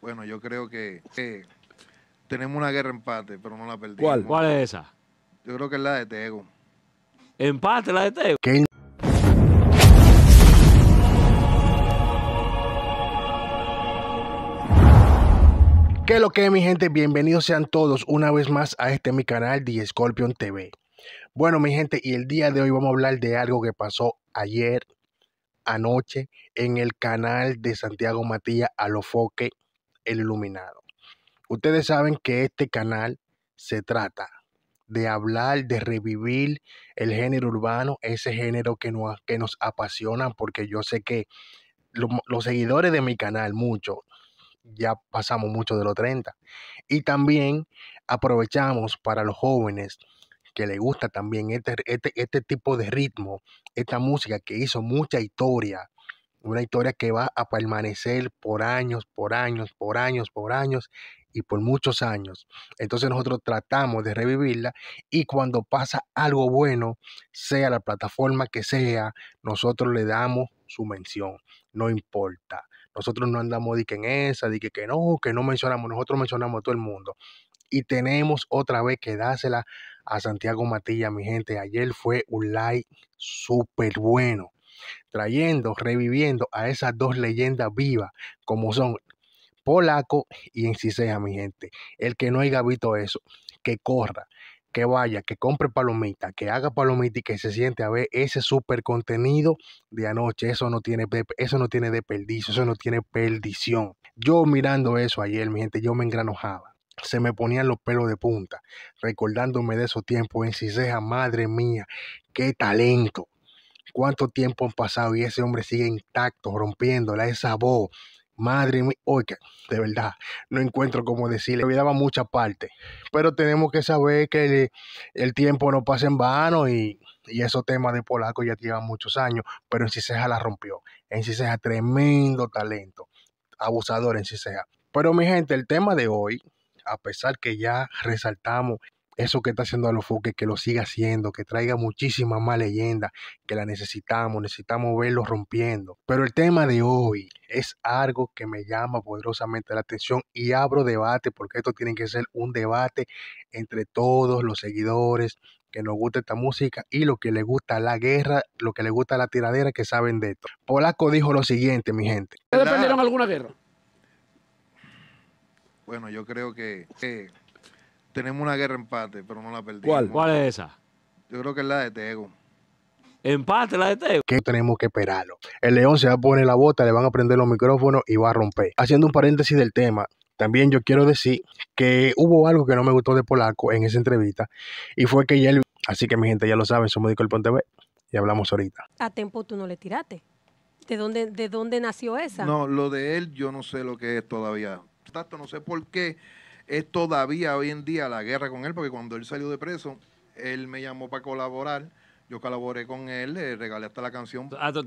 Bueno, yo creo que, tenemos una guerra empate, pero no la perdimos. ¿Cuál? ¿Cuál es esa? Yo creo que es la de Tego. ¿Empate la de Tego? ¿Qué? es lo que mi gente? Bienvenidos sean todos una vez más a este mi canal The Scorpion TV. Bueno, mi gente, y el día de hoy vamos a hablar de algo que pasó ayer anoche en el canal de Santiago Matías Alofoque Iluminado. Ustedes saben que este canal se trata de hablar, de revivir el género urbano, ese género que nos, que nos apasiona, porque yo sé que los seguidores de mi canal, muchos, ya pasamos mucho de los 30. Y también aprovechamos para los jóvenes que les gusta también este, este, este tipo de ritmo, esta música que hizo mucha historia una historia que va a permanecer por años, por años, por años, por años y por muchos años. Entonces nosotros tratamos de revivirla y cuando pasa algo bueno, sea la plataforma que sea, nosotros le damos su mención. No importa. Nosotros no andamos de que en esa, de que, que no, que no mencionamos. Nosotros mencionamos a todo el mundo y tenemos otra vez que dársela a Santiago Matilla, mi gente. Ayer fue un like súper bueno trayendo, reviviendo a esas dos leyendas vivas, como son Polaco y Enciseja, mi gente. El que no haya visto eso, que corra, que vaya, que compre palomita, que haga palomita y que se siente a ver ese super contenido de anoche. Eso no tiene, eso no tiene desperdicio, eso no tiene perdición. Yo mirando eso ayer, mi gente, yo me engranojaba. Se me ponían los pelos de punta, recordándome de esos tiempos en Ciseja, madre mía, qué talento cuánto tiempo han pasado y ese hombre sigue intacto, rompiéndola, esa voz. Madre mía, oiga de verdad, no encuentro cómo decirle, me daba mucha parte, pero tenemos que saber que el, tiempo no pasa en vano y, y esos temas de polaco ya llevan muchos años, pero en Ciseja la rompió, en Ciseja tremendo talento, abusador en Ciseja. Pero mi gente, el tema de hoy, a pesar que ya resaltamos eso que está haciendo a Alofoque, que lo siga haciendo, que traiga muchísima más leyenda que la necesitamos, necesitamos verlo rompiendo. Pero el tema de hoy es algo que me llama poderosamente la atención y abro debate, porque esto tiene que ser un debate entre todos los seguidores que nos gusta esta música y lo que le gusta la guerra, lo que le gusta la tiradera, que saben de esto. Polaco dijo lo siguiente, mi gente. ¿Ustedes perdieron alguna guerra? Bueno, yo creo que tenemos una guerra empate, pero no la perdimos. ¿Cuál? ¿Cuál es esa? Yo creo que es la de Tego. Empate la de Tego. Que tenemos que esperarlo. El León se va a poner la bota, le van a prender los micrófonos y va a romper. Haciendo un paréntesis del tema, también yo quiero decir que hubo algo que no me gustó de Polaco en esa entrevista y fue que ya él... Así que mi gente ya lo sabe, somos el Ponte B y hablamos ahorita. A tiempo tú no le tiraste. ¿De dónde, ¿De dónde nació esa? No, lo de él yo no sé lo que es todavía. Tanto no sé por qué es todavía hoy en día la guerra con él, porque cuando él salió de preso, él me llamó para colaborar. Yo colaboré con él, le regalé hasta la canción. Ah,